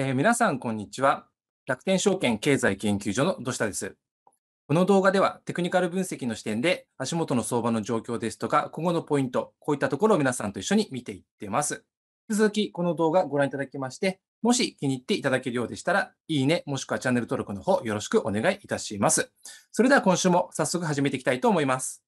えー、皆さん、こんにちは。楽天証券経済研究所の土下です。この動画では、テクニカル分析の視点で、足元の相場の状況ですとか、今後のポイント、こういったところを皆さんと一緒に見ていってます。引き続き、この動画ご覧いただきまして、もし気に入っていただけるようでしたら、いいね、もしくはチャンネル登録の方、よろしくお願いいたします。それでは今週も早速始めていきたいと思います。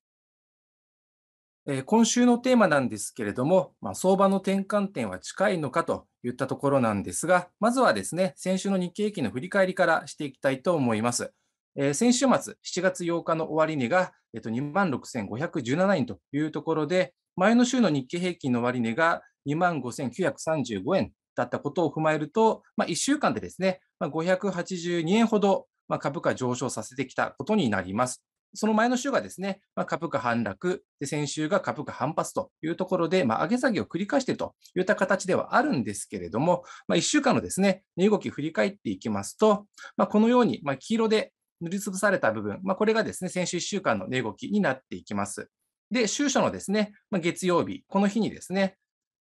今週のテーマなんですけれども、まあ、相場の転換点は近いのかといったところなんですが、まずはですね、先週の日経平均の振り返りからしていきたいと思います。えー、先週末、7月8日の終値が、えっと、2万6517円というところで、前の週の日経平均の終値が2万5935円だったことを踏まえると、まあ、1週間でですね、582円ほど、株価上昇させてきたことになります。その前の週がですね、まあ、株価反落で、先週が株価反発というところで、まあ、上げ下げを繰り返しているといった形ではあるんですけれども、まあ、1週間のですね、値動き振り返っていきますと、まあ、このように、ま黄色で塗りつぶされた部分、まこれがですね、先週1週間の値動きになっていきます。で、週初のですね、ま月曜日、この日にですね、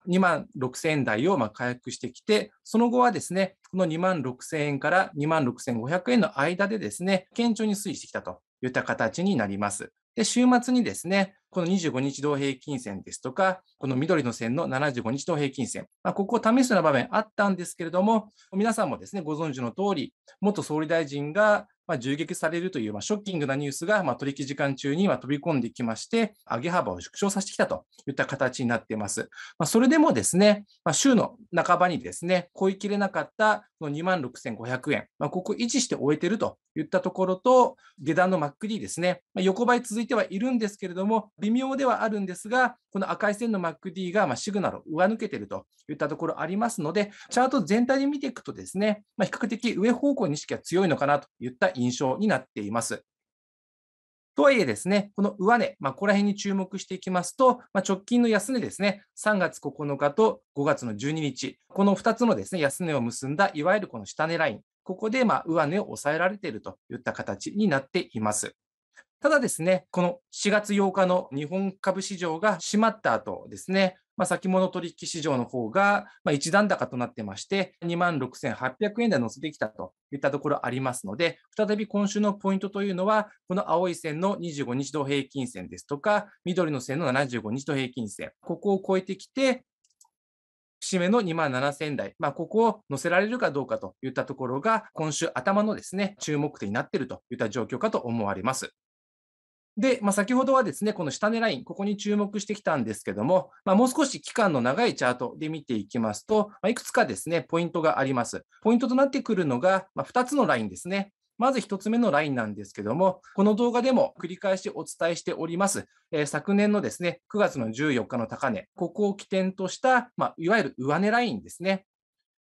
2万6000円台をま回復してきて、その後はですね、この2万6000円から2万6500円の間でですね、堅調に推移してきたとった形になります。で、週末にですね、この25日同平均線ですとか、この緑の線の75日同平均線、まあ、ここを試すような場面あったんですけれども、皆さんもですね、ご存知の通り、元総理大臣がまあ、銃撃されるという、まあ、ショッキングなニュースが、まあ、取引時間中には飛び込んできまして、上げ幅を縮小させてきたといった形になっています。まあ、それでもですね、まあ、週の半ばにですね、超えきれなかったこの2万6500円、まあ、ここ維持して終えているといったところと、下段のマックリですね、まあ、横ばい続いてはいるんですけれども、微妙ではあるんですが、この赤い線の MACD がまシグナルを上抜けているといったところありますので、チャート全体で見ていくとですね、まあ、比較的上方向に意識が強いのかなといった印象になっています。とはいえですね、この上値、まあ、ここら辺に注目していきますと、まあ、直近の安値ですね、3月9日と5月の12日、この2つのですね、安値を結んだ、いわゆるこの下値ライン、ここでま上値を抑えられているといった形になっています。ただですね、この4月8日の日本株市場が閉まった後ですね、まあ、先物取引市場の方が、一段高となってまして、2万6800円台乗せてきたといったところありますので、再び今週のポイントというのは、この青い線の25日度平均線ですとか、緑の線の75日度平均線、ここを超えてきて、節目の2万7000台、まあ、ここを乗せられるかどうかといったところが、今週頭のですね、注目点になっているといった状況かと思われます。で、まあ、先ほどはですね、この下値ライン、ここに注目してきたんですけども、まあ、もう少し期間の長いチャートで見ていきますと、まあ、いくつかですね、ポイントがあります。ポイントとなってくるのが、ま2つのラインですね。まず1つ目のラインなんですけども、この動画でも繰り返しお伝えしております、えー、昨年のですね、9月の14日の高値、ここを起点とした、まいわゆる上値ラインですね。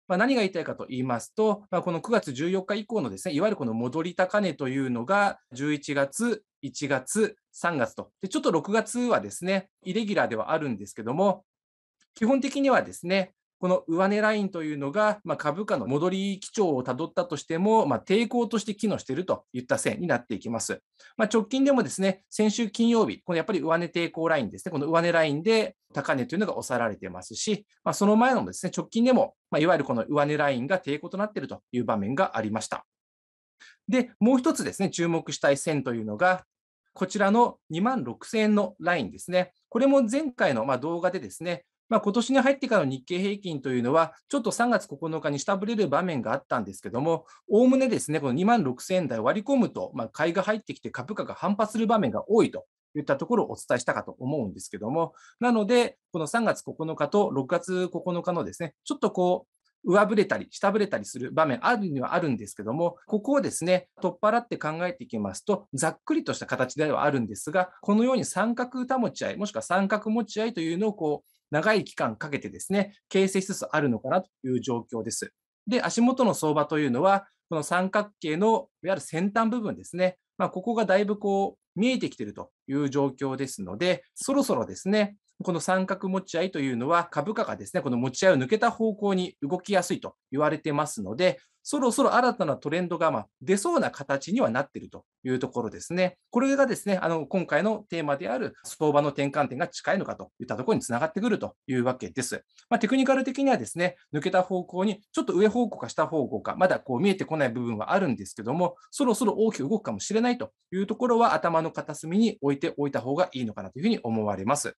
まあ、何が言いたいかと言いますと、まあ、この9月14日以降のですね、いわゆるこの戻り高値というのが、11月1月、3月と。で、ちょっと6月はですね、イレギュラーではあるんですけども、基本的にはですね、この上値ラインというのが、まあ、株価の戻り基調をたどったとしても、まあ、抵抗として機能しているといった線になっていきます。まあ、直近でもですね、先週金曜日、このやっぱり上値抵抗ラインですね、この上値ラインで高値というのが抑えられてますし、まその前のですね、直近でも、まいわゆるこの上値ラインが抵抗となっているという場面がありました。で、もう一つですね、注目したい線というのが、こちらの2万6000円のラインですね。これも前回のま動画でですね、まあ、今年に入ってからの日経平均というのは、ちょっと3月9日に下振れる場面があったんですけども、おおむねですね、この2万6000円台割り込むと、まあ、買いが入ってきて株価が反発する場面が多いといったところをお伝えしたかと思うんですけども、なので、この3月9日と6月9日のですね、ちょっとこう、上振れたり下振れたりする場面あるにはあるんですけどもここをですね取っ払って考えていきますとざっくりとした形ではあるんですがこのように三角歌持ち合いもしくは三角持ち合いというのをこう長い期間かけてですね形成しつつあるのかなという状況です。で足元の相場というのはこの三角形のいわゆる先端部分ですね、まあ、ここがだいぶこう見えてきているという状況ですので、そろそろですね、この三角持ち合いというのは株価がですね、この持ち合いを抜けた方向に動きやすいと言われてますので、そろそろ新たなトレンドがま出そうな形にはなっているというところですね。これがですね、あの今回のテーマである相場の転換点が近いのかといったところにつながってくるというわけです。まあ、テクニカル的にはですね、抜けた方向にちょっと上方向か下方向か、まだこう見えてこない部分はあるんですけども、そろそろ大きく動くかもしれないというところは頭の片隅に置いておいた方がいいのかなというふうに思われます。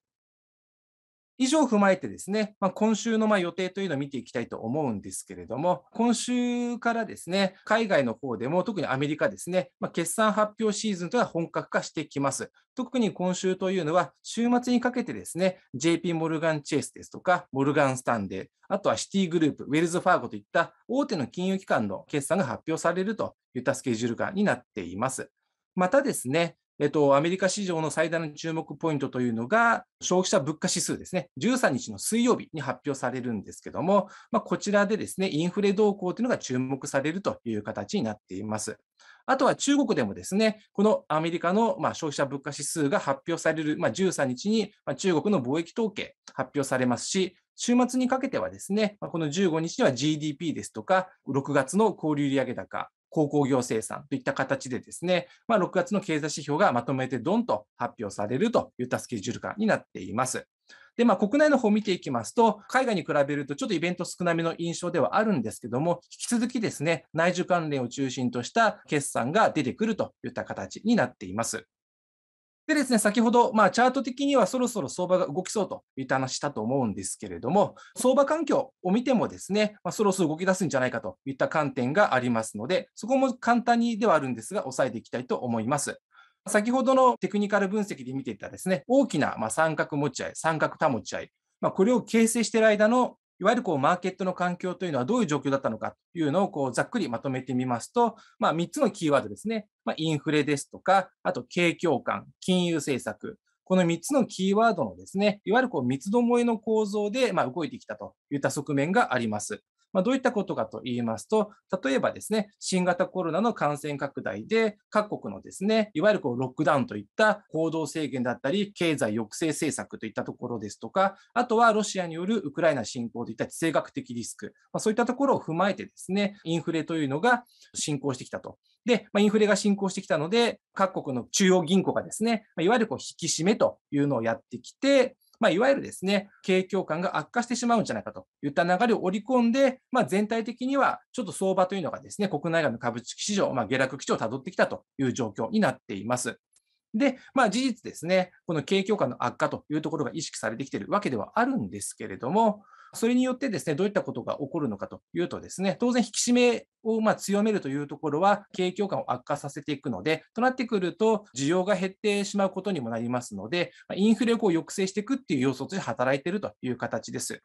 以上を踏まえてですね、まあ、今週のま予定というのを見ていきたいと思うんですけれども、今週からですね、海外の方でも、特にアメリカですね、まあ、決算発表シーズンというのは本格化してきます。特に今週というのは、週末にかけてですね、JP モルガン・チェイスですとか、モルガン・スタンデー、あとはシティグループ、ウェルズ・ファーゴといった大手の金融機関の決算が発表されるといったスケジュール感になっています。またですね、えっと、アメリカ市場の最大の注目ポイントというのが、消費者物価指数ですね、13日の水曜日に発表されるんですけども、まあ、こちらでですね、インフレ動向というのが注目されるという形になっています。あとは中国でもですね、このアメリカのま消費者物価指数が発表される、まあ、13日に中国の貿易統計発表されますし、週末にかけてはですね、この15日には GDP ですとか、6月の小売売上高、鉱工業生産といった形でですね、まあ、6月の経済指標がまとめてドンと発表されるといったスケジュール感になっています。で、まあ、国内の方を見ていきますと、海外に比べるとちょっとイベント少なめの印象ではあるんですけども、引き続きですね、内需関連を中心とした決算が出てくるといった形になっています。でですね、先ほど、まあ、チャート的にはそろそろ相場が動きそうといった話したと思うんですけれども、相場環境を見てもですね、まあ、そろそろ動き出すんじゃないかといった観点がありますので、そこも簡単にではあるんですが、押さえていきたいと思います。先ほどのテクニカル分析で見ていたですね、大きなま三角持ち合い、三角保ち合い、まあ、これを形成している間のいわゆるこうマーケットの環境というのはどういう状況だったのかというのをこうざっくりまとめてみますと、まあ、3つのキーワードですね、まあ、インフレですとか、あと景況感、金融政策、この3つのキーワードのですね、いわゆるこう三つどもえの構造でま動いてきたといった側面があります。まあ、どういったことかと言いますと、例えばですね、新型コロナの感染拡大で、各国のですね、いわゆるこうロックダウンといった行動制限だったり、経済抑制政策といったところですとか、あとはロシアによるウクライナ侵攻といった地政学的リスク、まあ、そういったところを踏まえてですね、インフレというのが進行してきたと。で、まあ、インフレが進行してきたので、各国の中央銀行がですね、いわゆるこう引き締めというのをやってきて、まあ、いわゆるですね、景況感が悪化してしまうんじゃないかといった流れを織り込んで、まあ、全体的にはちょっと相場というのがですね、国内外の株式市場、まあ、下落基調をたどってきたという状況になっています。で、まあ、事実ですね、この景況感の悪化というところが意識されてきているわけではあるんですけれども、それによってですね、どういったことが起こるのかというとですね、当然引き締めをま強めるというところは、景況感を悪化させていくので、となってくると、需要が減ってしまうことにもなりますので、インフレをこう抑制していくっていう要素として働いているという形です。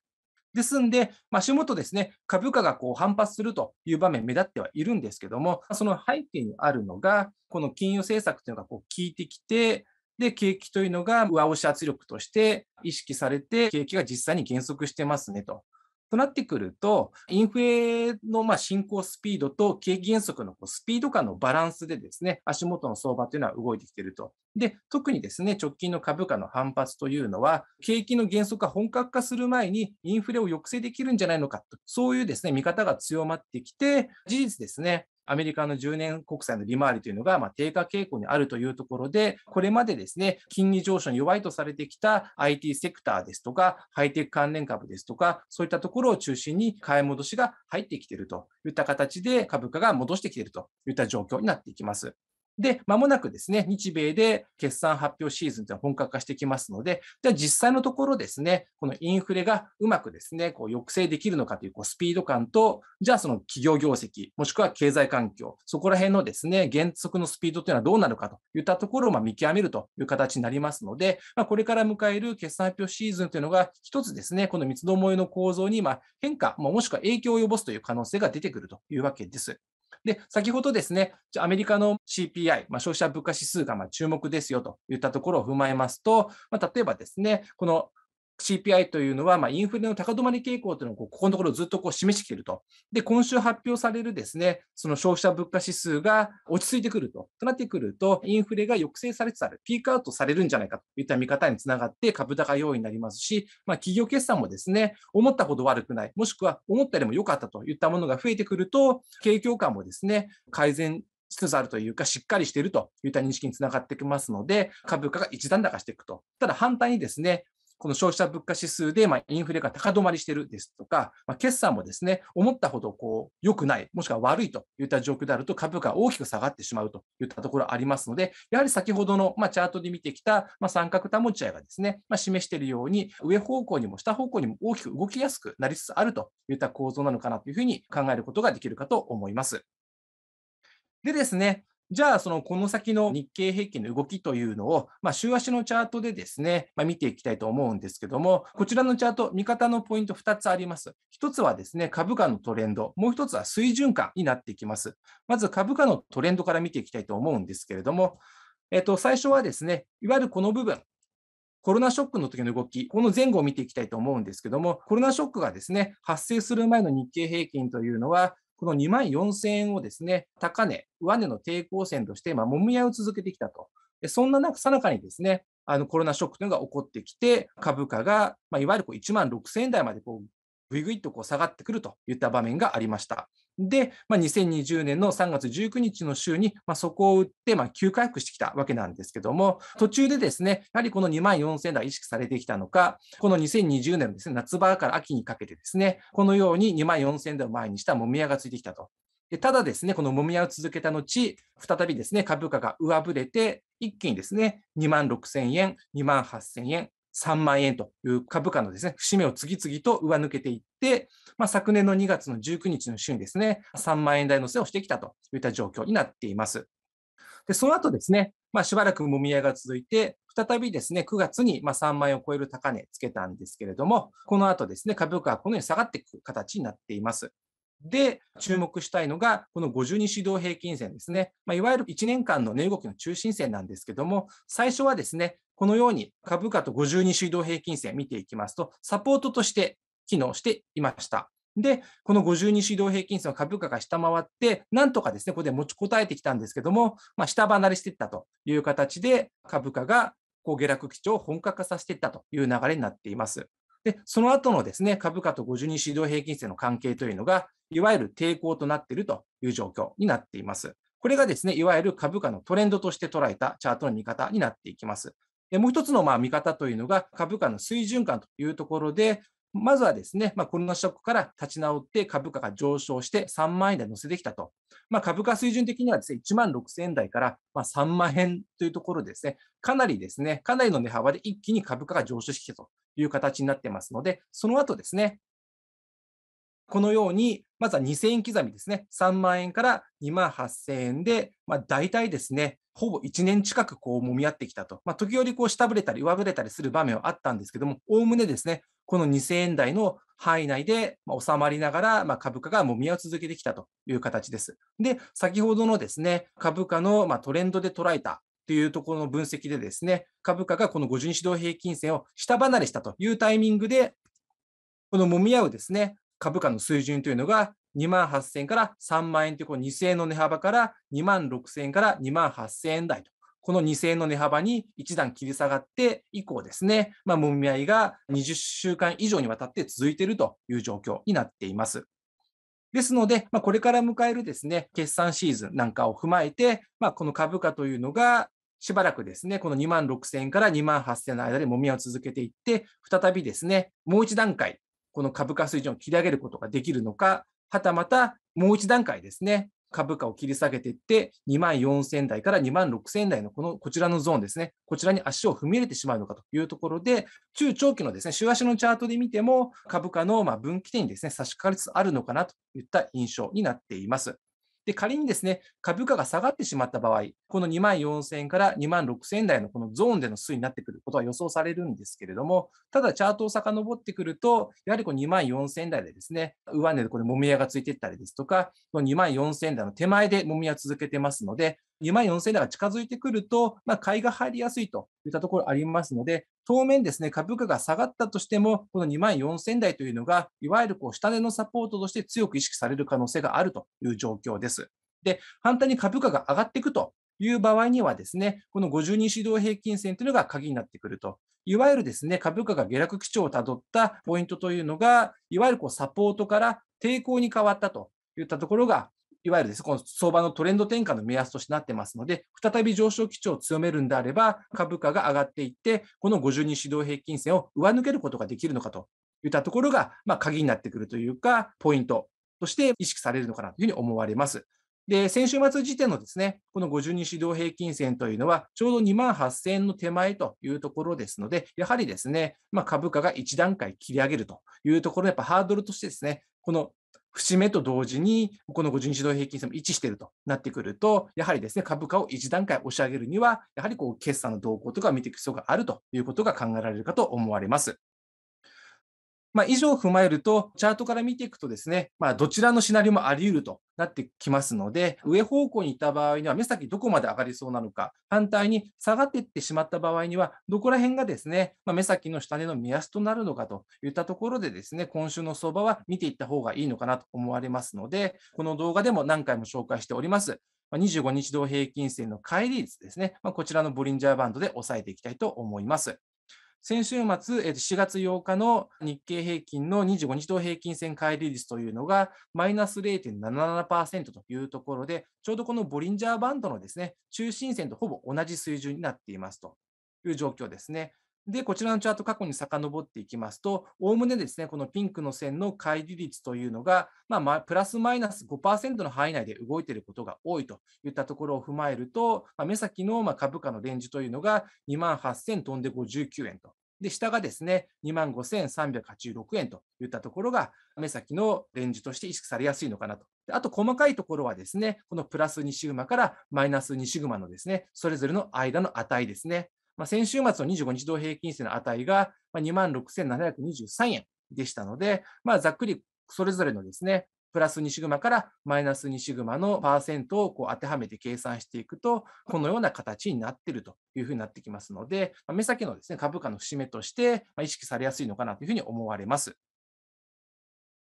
ですんで、まあ、足元ですね、株価がこう反発するという場面、目立ってはいるんですけども、その背景にあるのが、この金融政策というのがこう効いてきて、で、景気というのが上押し圧力として意識されて、景気が実際に減速してますねと。となってくると、インフレのま進行スピードと景気減速のスピード感のバランスでですね、足元の相場というのは動いてきていると。で、特にですね、直近の株価の反発というのは、景気の減速が本格化する前にインフレを抑制できるんじゃないのかと、そういうですね、見方が強まってきて、事実ですね、アメリカの10年国債の利回りというのが、ま低下傾向にあるというところで、これまでですね、金利上昇に弱いとされてきた IT セクターですとか、ハイテク関連株ですとか、そういったところを中心に買い戻しが入ってきているといった形で、株価が戻してきているといった状況になっていきます。で、まもなくですね、日米で決算発表シーズンというのは本格化してきますので、じゃあ実際のところですね、このインフレがうまくですね、こう抑制できるのかというこうスピード感と、じゃあその企業業績、もしくは経済環境、そこら辺のですね、減速のスピードというのはどうなるかといったところをま見極めるという形になりますので、まあ、これから迎える決算発表シーズンというのが、一つですね、この三つどもえの構造にま変化、もしくは影響を及ぼすという可能性が出てくるというわけです。で、先ほどですね、アメリカの CPI、まあ、消費者物価指数がま注目ですよといったところを踏まえますと、まあ、例えばですね、この CPI というのは、まあ、インフレの高止まり傾向というのをここのところずっとこう示してきていると。で、今週発表されるですね、その消費者物価指数が落ち着いてくると、となってくると、インフレが抑制されつつある、ピークアウトされるんじゃないかといった見方につながって株高要因になりますし、まあ、企業決算もですね、思ったほど悪くない、もしくは思ったよりも良かったといったものが増えてくると、景況感もですね、改善しつつあるというか、しっかりしているといった認識につながってきますので、株価が一段高していくと。ただ反対にですね、この消費者物価指数で、まインフレが高止まりしているですとか、まあ、決算もですね、思ったほどこう良くない、もしくは悪いといった状況であると、株価が大きく下がってしまうといったところありますので、やはり先ほどの、まチャートで見てきた、ま三角保ち合いがですね、ま示しているように、上方向にも下方向にも大きく動きやすくなりつつあるといった構造なのかなというふうに考えることができるかと思います。でですね、じゃあ、そのこの先の日経平均の動きというのを、まあ、週足のチャートでですね、まあ、見ていきたいと思うんですけども、こちらのチャート、見方のポイント2つあります。1つはですね、株価のトレンド、もう1つは水準感になっていきます。まず株価のトレンドから見ていきたいと思うんですけれども、えっと、最初はですね、いわゆるこの部分、コロナショックの時の動き、この前後を見ていきたいと思うんですけども、コロナショックがですね、発生する前の日経平均というのは、この2万4000円をですね、高値、上値の抵抗線として、まあ、揉み合いを続けてきたと。そんなさなかにですね、あのコロナショックというのが起こってきて、株価が、まあ、いわゆるこう1万6000円台までこうぐいぐいとこう下がってくるといった場面がありました。で、まあ、2020年の3月19日の週に、まあ、そこを打って、まあ、急回復してきたわけなんですけども、途中でですね、やはりこの2万4000台意識されてきたのか、この2020年のです、ね、夏場から秋にかけてですね、このように2万4000台を前にしたもみ合いがついてきたと。でただですね、このもみ合いを続けた後、再びですね、株価が上振れて、一気にですね、2万6000円、2万8000円、3万円という株価のですね、節目を次々と上抜けていって、まあ、昨年の2月の19日の週にですね、3万円台の背をしてきたといった状況になっています。で、その後ですね、まあ、しばらくもみ合いが続いて、再びですね、9月にま3万円を超える高値つけたんですけれども、この後ですね、株価はこのように下がっていく形になっています。で、注目したいのが、この52指導平均線ですね。まあ、いわゆる1年間の値動きの中心線なんですけども、最初はですね、このように株価と52指導平均線見ていきますと、サポートとして機能していました。で、この52指導平均線の株価が下回って、なんとかですね、ここで持ちこたえてきたんですけども、まあ、下離れしていったという形で、株価がこう下落基調を本格化させていったという流れになっています。で、その後のですね、株価と52指導平均線の関係というのが、いわゆる抵抗となっているという状況になっています。これがですね、いわゆる株価のトレンドとして捉えたチャートの見方になっていきます。もう一つのま見方というのが、株価の水準感というところで、まずはですね、まあ、コロナショックから立ち直って株価が上昇して3万円台乗せてきたと。まあ、株価水準的にはですね、1万6000円台からま3万円というところですね、かなりですね、かなりの値幅で一気に株価が上昇してきたという形になってますので、その後ですね、このように、まずは2000円刻みですね、3万円から2万8000円で、まあ、大体ですね、ほぼ1年近くこう揉み合ってきたと、まあ、時折こう下振れたり上振れたりする場面はあったんですけども、おおむねですね、この2000円台の範囲内で収まりながら、まあ、株価がもみ合う続けてきたという形です。で、先ほどのですね、株価のまトレンドで捉えたというところの分析でですね、株価がこの50日同平均線を下離れしたというタイミングで、このもみ合うですね、株価の水準というのが2万8000円から3万円というこの2000円の値幅から2万6000円から2万8000円台と。この2000円の値幅に一段切り下がって以降ですね、まあ、もみ合いが20週間以上にわたって続いているという状況になっています。ですので、まあ、これから迎えるですね、決算シーズンなんかを踏まえて、まあ、この株価というのがしばらくですね、この2万6000円から2万8000円の間でもみ合いを続けていって、再びですね、もう一段階、この株価水準を切り上げることができるのか、はたまたもう一段階ですね、株価を切り下げていって、2万4000台から2万6000台のこのこちらのゾーンですね、こちらに足を踏み入れてしまうのかというところで、中長期のですね週足のチャートで見ても、株価のま分岐点にですね差し掛かりつつあるのかなといった印象になっています。で仮にですね株価が下がってしまった場合、この2万4000円から2万6000円台のこのゾーンでの推移になってくることは予想されるんですけれども、ただチャートを遡ってくると、やはりこの2万4000円台でですね、上値でこれ、もみ合がついていったりですとか、この2万4000円台の手前でもみ合続けてますので、2万4000円台が近づいてくると、まあ、買いが入りやすいといったところありますので、当面ですね、株価が下がったとしても、この2万4000円台というのが、いわゆるこう下値のサポートとして強く意識される可能性があるという状況です。で、反対に株価が上がっていくという場合にはですね、この50日移動平均線というのが鍵になってくると。いわゆるですね、株価が下落基調をたどったポイントというのが、いわゆるこうサポートから抵抗に変わったといったところが、いわゆるです、ね、この相場のトレンド転換の目安としてなってますので、再び上昇基調を強めるんであれば、株価が上がっていって、この50日指導平均線を上抜けることができるのかといったところが、まあ、鍵になってくるというか、ポイントとして意識されるのかなというふうに思われます。で、先週末時点のですね、この52指導平均線というのは、ちょうど2万8000円の手前というところですので、やはりですね、まあ、株価が1段階切り上げるというところ、やっぱハードルとしてですね、この節目と同時に、この50日導平均線も位置しているとなってくると、やはりですね、株価を1段階押し上げるには、やはりこう決算の動向とか見ていく必要があるということが考えられるかと思われます。まあ、以上を踏まえると、チャートから見ていくとですね、まあ、どちらのシナリオもあり得るとなってきますので、上方向にいた場合には、目先どこまで上がりそうなのか、反対に下がっていってしまった場合には、どこら辺がですね、まあ、目先の下値の目安となるのかといったところでですね、今週の相場は見ていった方がいいのかなと思われますので、この動画でも何回も紹介しております。25日同平均線の乖離率ですね、まこちらのボリンジャーバンドで抑えていきたいと思います。先週末、4月8日の日経平均の25日同平均線乖離率というのがマイナス0.77%というところで、ちょうどこのボリンジャーバンドのですね中心線とほぼ同じ水準になっていますという状況ですね。で、こちらのチャート過去に遡っていきますと、おおむねですね、このピンクの線の乖離率というのが、まあ、プラスマイナス5%の範囲内で動いていることが多いといったところを踏まえると、まあ、目先のま株価のレンジというのが2万8000飛んで59円と。で、下がですね、2万5386円といったところが、目先のレンジとして意識されやすいのかなと。あと、細かいところはですね、このプラス2シグマからマイナス2シグマのですね、それぞれの間の値ですね。まあ、先週末の25日同平均線の値が2万6723円でしたので、まあ、ざっくりそれぞれのですね、プラス2シグマからマイナス2シグマのパーセントをこう当てはめて計算していくと、このような形になっているというふうになってきますので、目先のですね株価の節目として意識されやすいのかなというふうに思われます。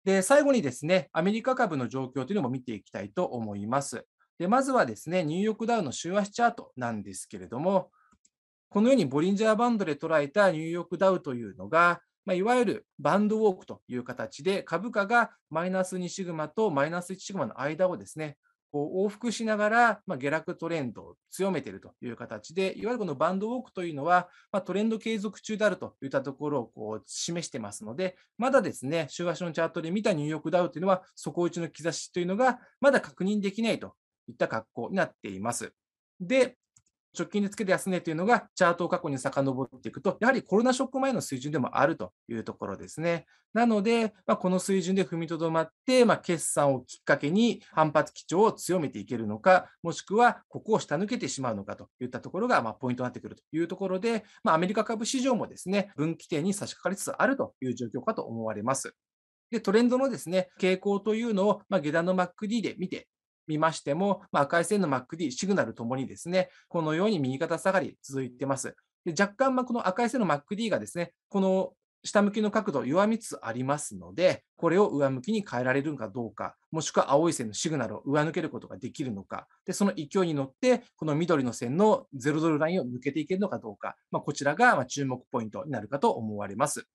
で、最後にですね、アメリカ株の状況というのも見ていきたいと思います。で、まずはですね、ニューヨークダウの週足チャートなんですけれども、このようにボリンジャーバンドで捉えたニューヨークダウというのが、まあ、いわゆるバンドウォークという形で株価がマイナス2シグマとマイナス1シグマの間をですね、こう往復しながら、まあ、下落トレンドを強めているという形で、いわゆるこのバンドウォークというのは、まあ、トレンド継続中であるといったところをこう示してますので、まだですね、週足のチャートで見たニューヨークダウというのは、底打ちの兆しというのが、まだ確認できないといった格好になっています。で、直近でつけて安値というのが、チャートを過去に遡っていくと、やはりコロナショック前の水準でもあるというところですね。なので、まあ、この水準で踏みとどまって、まあ、決算をきっかけに反発基調を強めていけるのか、もしくはここを下抜けてしまうのかといったところが、まあ、ポイントになってくるというところで、まアメリカ株市場もですね、分岐点に差し掛かりつつあるという状況かと思われます。で、トレンドのですね、傾向というのを、ま下段の MacD で見て見ましても、まあ、赤い線の MacD、シグナルともにですね、このように右肩下がり続いてます。で若干、この赤い線の MacD がですね、この下向きの角度弱みつつありますので、これを上向きに変えられるのかどうか、もしくは青い線のシグナルを上抜けることができるのか、でその勢いに乗って、この緑の線の0ドルラインを抜けていけるのかどうか、まあ、こちらが注目ポイントになるかと思われます。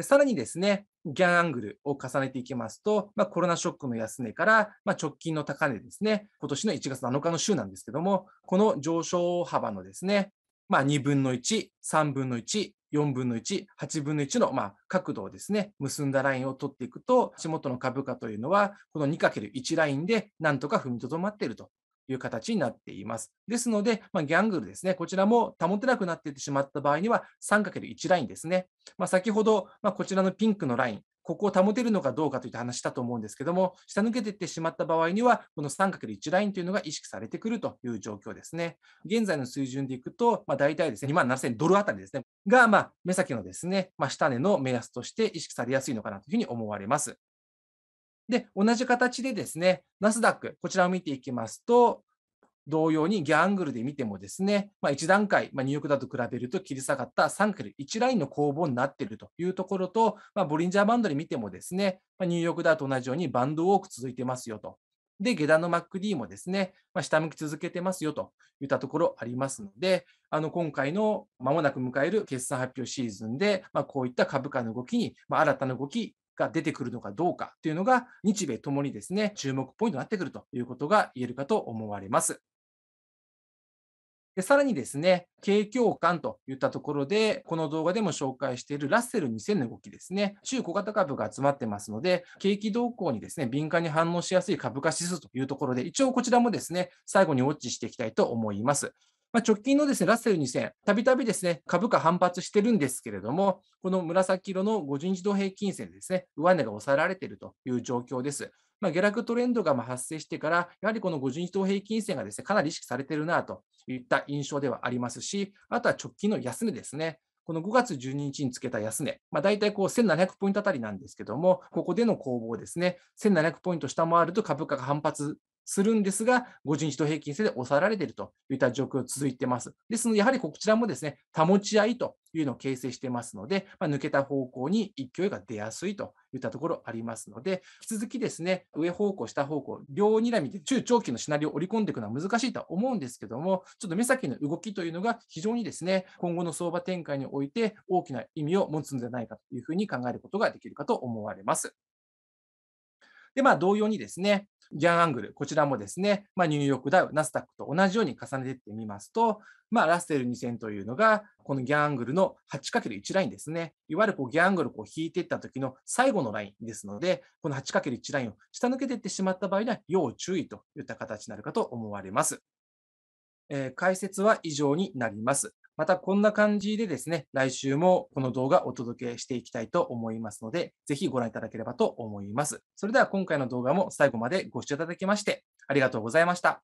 でさらにですね、ギャンアングルを重ねていきますと、まあ、コロナショックの安値から、まあ、直近の高値ですね、今年の1月7日の週なんですけども、この上昇幅のですね、まあ、2分の1、3分の1、4分の1、8分の1の、まあ、角度をですね、結んだラインを取っていくと、足元の株価というのは、この 2×1 ラインでなんとか踏みとどまっているという形になっています。ですので、まあ、ギャングルですね、こちらも保てなくなっていってしまった場合には、3×1 ラインですね。まあ、先ほど、まあ、こちらのピンクのライン、ここを保てるのかどうかといった話したと思うんですけども、下抜けていってしまった場合には、この 3×1 ラインというのが意識されてくるという状況ですね。現在の水準でいくと、まあ、大体ですね、2万7000ドルあたりですね、が、まあ、目先のですね、まあ、下値の目安として意識されやすいのかなというふうに思われます。で、同じ形でですね、ナスダック、こちらを見ていきますと、同様にギャングルで見てもですね、まあ、1段階、まあ、ニューヨークダと比べると切り下がった3クル1ラインの攻防になっているというところと、まあ、ボリンジャーバンドで見てもですね、まあ、ニューヨークダと同じようにバンドウォーク続いてますよと。で、下段のマック D もですね、ま下向き続けてますよといったところありますので、あの今回のまもなく迎える決算発表シーズンで、まこういった株価の動きに、ま新たな動きが出てくるのかどうかというのが、日米ともにですね、注目ポイントになってくるということが言えるかと思われます。でさらにですね、景況感といったところで、この動画でも紹介しているラッセル2000の動きですね、中小型株が集まってますので、景気動向にですね、敏感に反応しやすい株価指数というところで、一応こちらもですね、最後にウォッチしていきたいと思います。まあ、直近のですねラッセル2000、たびたびですね株価反発してるんですけれども、この紫色の五人自動平均線ですね上値が抑えられているという状況です。まあ、下落トレンドが発生してから、やはりこの五人自等平均線がですねかなり意識されているなといった印象ではありますし、あとは直近の安値ですね。この5月12日につけた安値、まあ、大体こう1700ポイントあたりなんですけども、ここでの攻防ですね、1700ポイント下回ると株価が反発するんですが、50日と平均線で抑えられているといった状況が続いています。ですので、やはりこちらもですね、保ち合いというのを形成していますので、まあ、抜けた方向に勢いが出やすいといったところありますので、引き続きですね、上方向、下方向、両睨みで中長期のシナリオを織り込んでいくのは難しいとは思うんですけども、ちょっと目先の動きというのが非常にですね、今後の相場展開において大きな意味を持つんではないかというふうに考えることができるかと思われます。で、まあ、同様にですね、ギャンアングル、こちらもですね、まあ、ニューヨークダウ、ナスダックと同じように重ねていってみますと、まあ、ラッセル2000というのが、このギャンアングルの 8×1 ラインですね。いわゆるこうギャンアングルをこう引いていった時の最後のラインですので、この 8×1 ラインを下抜けていってしまった場合には、要注意といった形になるかと思われます。え解説は以上になります。またこんな感じでですね、来週もこの動画をお届けしていきたいと思いますので、ぜひご覧いただければと思います。それでは今回の動画も最後までご視聴いただきまして、ありがとうございました。